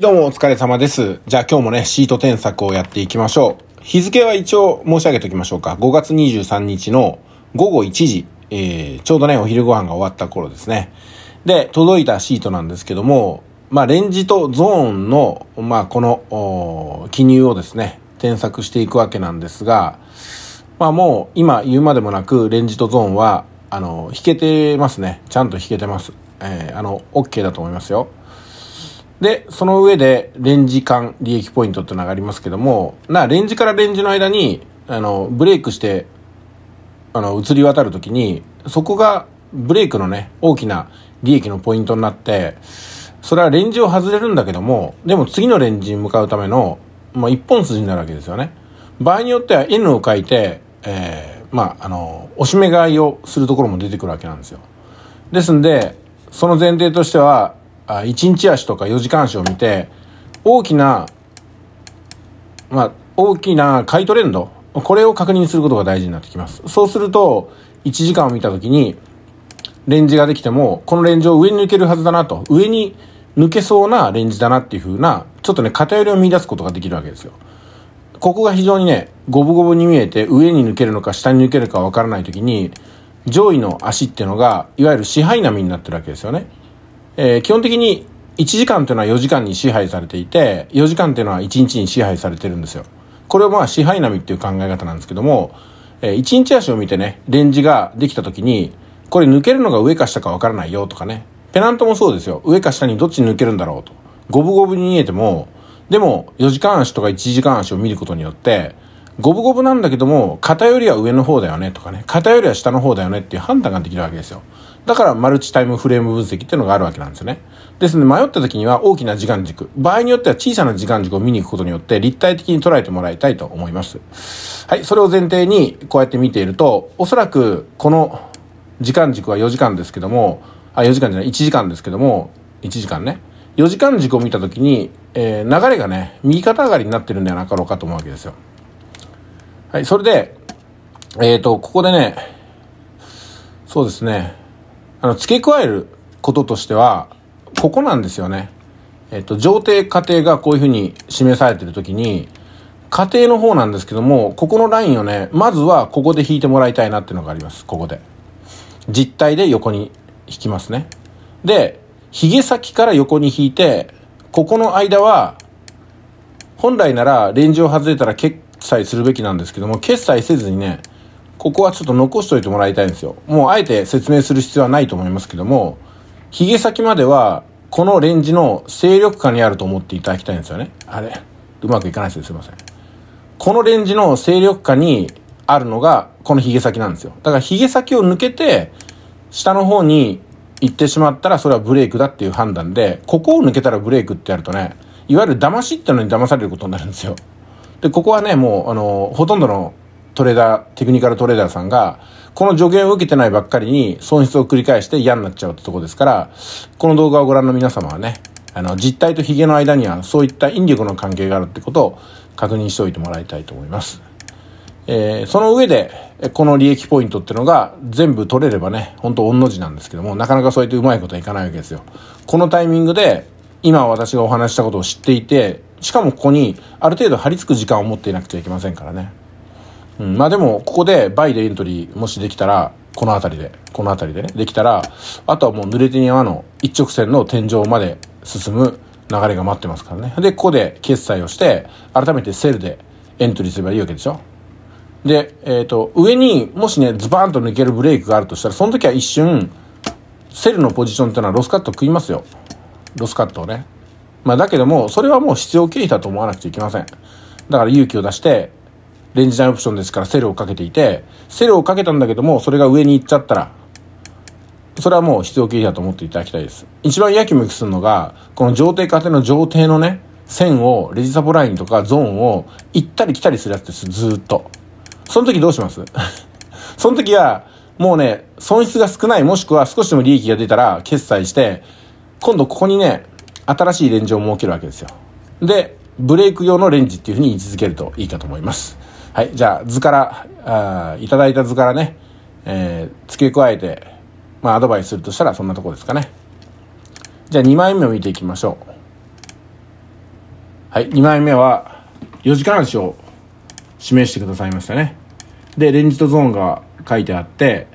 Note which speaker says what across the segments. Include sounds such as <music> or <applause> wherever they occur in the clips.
Speaker 1: どうもお疲れ様です。じゃあ今日もね、シート添削をやっていきましょう。日付は一応申し上げておきましょうか。5月23日の午後1時、えー、ちょうどね、お昼ご飯が終わった頃ですね。で、届いたシートなんですけども、まあ、レンジとゾーンの、まあ、この、記入をですね、添削していくわけなんですが、まあもう今言うまでもなく、レンジとゾーンは、あの、引けてますね。ちゃんと引けてます。えー、あの、OK だと思いますよ。で、その上で、レンジ間利益ポイントってのがありますけども、な、レンジからレンジの間に、あの、ブレイクして、あの、移り渡るときに、そこが、ブレイクのね、大きな利益のポイントになって、それはレンジを外れるんだけども、でも次のレンジに向かうための、まあ、一本筋になるわけですよね。場合によっては N を書いて、えー、まあ、あの、おしめ買いをするところも出てくるわけなんですよ。ですんで、その前提としては、あ1日足とか4時間足を見て、大きな、まあ、大きな買いトレンド、これを確認することが大事になってきます。そうすると、1時間を見たときに、レンジができても、このレンジを上に抜けるはずだなと、上に抜けそうなレンジだなっていう風な、ちょっとね、偏りを見出すことができるわけですよ。ここが非常にね、五分五分に見えて、上に抜けるのか下に抜けるかわからないときに、上位の足っていうのが、いわゆる支配波になってるわけですよね。えー、基本的に1時間というのは4時間に支配されていて、4時間というのは1日に支配されてるんですよ。これはまあ支配波っていう考え方なんですけども、えー、1日足を見てね、レンジができた時に、これ抜けるのが上か下かわからないよとかね。ペナントもそうですよ。上か下にどっち抜けるんだろうと。五分五分に見えても、でも4時間足とか1時間足を見ることによって、五分五分なんだけども、偏りは上の方だよねとかね、偏りは下の方だよねっていう判断ができるわけですよ。だからマルチタイムフレーム分析っていうのがあるわけなんですよね。ですので迷った時には大きな時間軸、場合によっては小さな時間軸を見に行くことによって立体的に捉えてもらいたいと思います。はい、それを前提にこうやって見ていると、おそらくこの時間軸は4時間ですけども、あ、4時間じゃない、1時間ですけども、1時間ね。4時間軸を見た時に、えー、流れがね、右肩上がりになってるんではなかろうかと思うわけですよ。はい、それで、えっ、ー、と、ここでね、そうですね、あの、付け加えることとしては、ここなんですよね。えっと、上定過程がこういうふうに示されてるときに、家庭の方なんですけども、ここのラインをね、まずはここで引いてもらいたいなっていうのがあります。ここで。実体で横に引きますね。で、髭先から横に引いて、ここの間は、本来ならレンジを外れたら決済するべきなんですけども、決済せずにね、ここはちょっと残しといてもらいたいんですよ。もうあえて説明する必要はないと思いますけども、髭先まではこのレンジの勢力下にあると思っていただきたいんですよね。あれうまくいかないですよ。すいません。このレンジの勢力下にあるのがこのゲ先なんですよ。だから髭先を抜けて、下の方に行ってしまったらそれはブレイクだっていう判断で、ここを抜けたらブレイクってやるとね、いわゆる騙しってのに騙されることになるんですよ。で、ここはね、もう、あの、ほとんどのトレーダー、テクニカルトレーダーさんが、この助言を受けてないばっかりに損失を繰り返して嫌になっちゃうってとこですから、この動画をご覧の皆様はね、あの、実体と髭の間にはそういった引力の関係があるってことを確認しておいてもらいたいと思います。えー、その上で、この利益ポイントってのが全部取れればね、ほんと御の字なんですけども、なかなかそうやってうまいことはいかないわけですよ。このタイミングで、今私がお話したことを知っていて、しかもここにある程度張り付く時間を持っていなくちゃいけませんからね。うん、まあでも、ここでバイでエントリーもしできたら、この辺りで、この辺りでね、できたら、あとはもう濡れてに山の一直線の天井まで進む流れが待ってますからね。で、ここで決済をして、改めてセルでエントリーすればいいわけでしょ。で、えっ、ー、と、上にもしね、ズバーンと抜けるブレイクがあるとしたら、その時は一瞬、セルのポジションってのはロスカット食いますよ。ロスカットをね。まあだけども、それはもう必要経費だと思わなくちゃいけません。だから勇気を出して、レンジ内オプションですからセルをかけていて、セルをかけたんだけども、それが上に行っちゃったら、それはもう必要経費だと思っていただきたいです。一番やきもきするのが、この上底下底の上底のね、線を、レジサポラインとかゾーンを行ったり来たりするやつです、ずっと。その時どうします <laughs> その時は、もうね、損失が少ない、もしくは少しでも利益が出たら決済して、今度ここにね、新しいレンジを設けるわけですよ。で、ブレイク用のレンジっていうふうに位置づけるといいかと思います。はい、じゃあ図からあいただいた図からね、えー、付け加えて、まあ、アドバイスするとしたらそんなとこですかねじゃあ2枚目を見ていきましょうはい2枚目は4時間足を示してくださいましたねでレンジとゾーンが書いてあって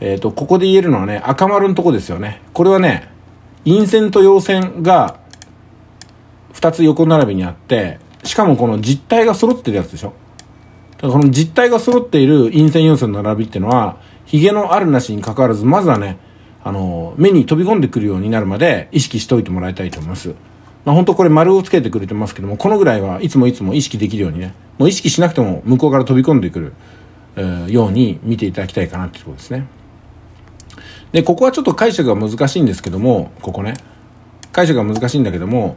Speaker 1: えっ、ー、とここで言えるのはね赤丸のとこですよねこれはね陰線と陽線が2つ横並びにあってしかもこの実体が揃ってるやつでしょだからこの実態が揃っている陰線要素の並びっていうのは、ヒゲのあるなしに関わらず、まずはね、あの、目に飛び込んでくるようになるまで意識しておいてもらいたいと思います。まあ本当これ丸をつけてくれてますけども、このぐらいはいつもいつも意識できるようにね、もう意識しなくても向こうから飛び込んでくる、えー、ように見ていただきたいかなっていうことですね。で、ここはちょっと解釈が難しいんですけども、ここね。解釈が難しいんだけども、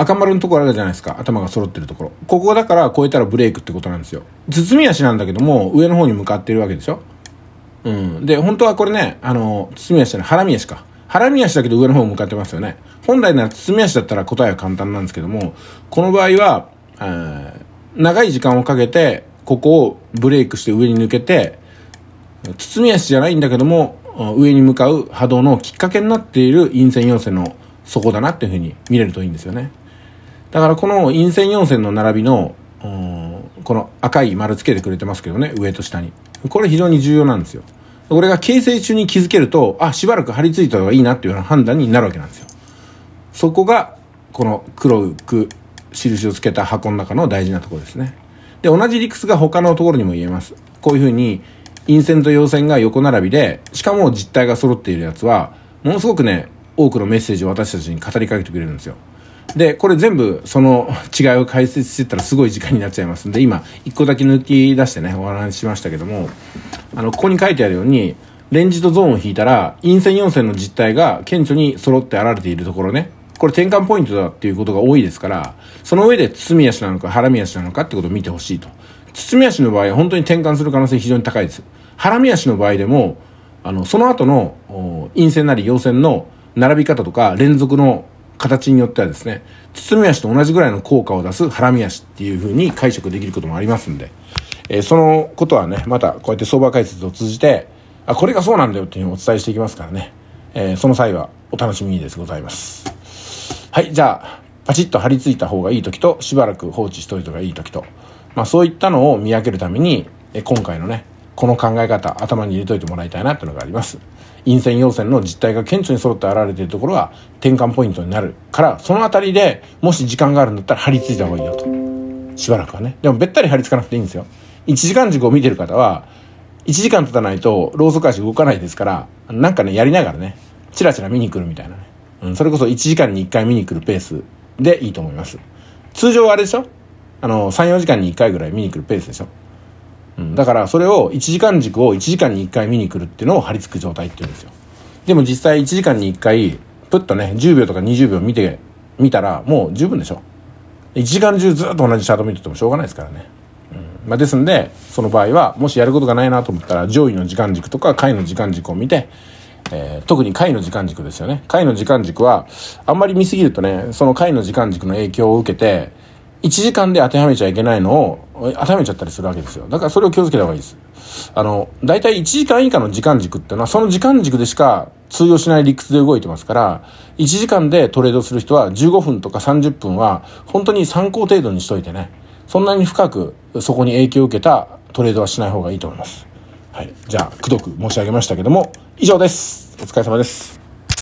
Speaker 1: 赤丸のところあるじゃないですか。頭が揃ってるところ。ここだから超えたらブレイクってことなんですよ。包み足なんだけども、上の方に向かってるわけでしょうん。で、本当はこれね、あの、包み足じゃない、腹み足か。腹み足だけど上の方向かってますよね。本来なら包み足だったら答えは簡単なんですけども、この場合は、え長い時間をかけて、ここをブレイクして上に抜けて、包み足じゃないんだけども、上に向かう波動のきっかけになっている陰線陽線の底だなっていうふうに見れるといいんですよね。だからこの陰線陽線の並びの、この赤い丸つけてくれてますけどね、上と下に。これ非常に重要なんですよ。これが形成中に気づけると、あ、しばらく張り付いた方がいいなっていうような判断になるわけなんですよ。そこが、この黒く印をつけた箱の中の大事なところですね。で、同じ理屈が他のところにも言えます。こういうふうに、陰線と陽線が横並びで、しかも実態が揃っているやつは、ものすごくね、多くのメッセージを私たちに語りかけてくれるんですよ。で、これ全部その違いを解説してたらすごい時間になっちゃいますんで、今、一個だけ抜き出してね、お話ししましたけども、あの、ここに書いてあるように、レンジとゾーンを引いたら、陰線陽線の実態が顕著に揃って現れているところね。これ転換ポイントだっていうことが多いですから、その上で包み足なのか腹見足なのかってことを見てほしいと。包み足の場合は本当に転換する可能性非常に高いです。腹見足の場合でも、あの、その後の陰線なり陽線の並び方とか連続の形によってはですね、包み足と同じぐらいの効果を出すハラミ足っていう風に解釈できることもありますんで、えー、そのことはね、またこうやって相場解説を通じて、あ、これがそうなんだよっていうのをお伝えしていきますからね、えー、その際はお楽しみにですございます。はい、じゃあ、パチッと張り付いた方がいい時と、しばらく放置しといた方がいい時と、まあそういったのを見分けるために、え今回のね、この考え方頭に入れといてもらいたいなっていうのがあります陰線陽線の実態が顕著に揃って現れているところは転換ポイントになるからその辺りでもし時間があるんだったら張り付いた方がいいよとしばらくはねでもべったり張り付かなくていいんですよ1時間軸を見てる方は1時間経たないとローソク足動かないですからなんかねやりながらねチラチラ見に来るみたいなね、うん、それこそ1時間に1回見に来るペースでいいと思います通常はあれでしょあの34時間に1回ぐらい見に来るペースでしょうん、だからそれを1時間軸を1時間に1回見に来るっていうのを張り付く状態っていうんですよでも実際1時間に1回プッとね10秒とか20秒見て見たらもう十分でしょ1時間中ずっと同じシャート見ててもしょうがないですからね、うんまあ、ですんでその場合はもしやることがないなと思ったら上位の時間軸とか下位の時間軸を見てえー、特に下位の時間軸ですよね。下位の時間軸は、あんまり見すぎるとね、その下位の時間軸の影響を受けて、1時間で当てはめちゃいけないのを当てはめちゃったりするわけですよ。だからそれを気をつけた方がいいです。あの、大体1時間以下の時間軸っていうのは、その時間軸でしか通用しない理屈で動いてますから、1時間でトレードする人は15分とか30分は、本当に参考程度にしといてね、そんなに深くそこに影響を受けたトレードはしない方がいいと思います。はい。じゃあ、くどく申し上げましたけども、以上です。お疲れ様です。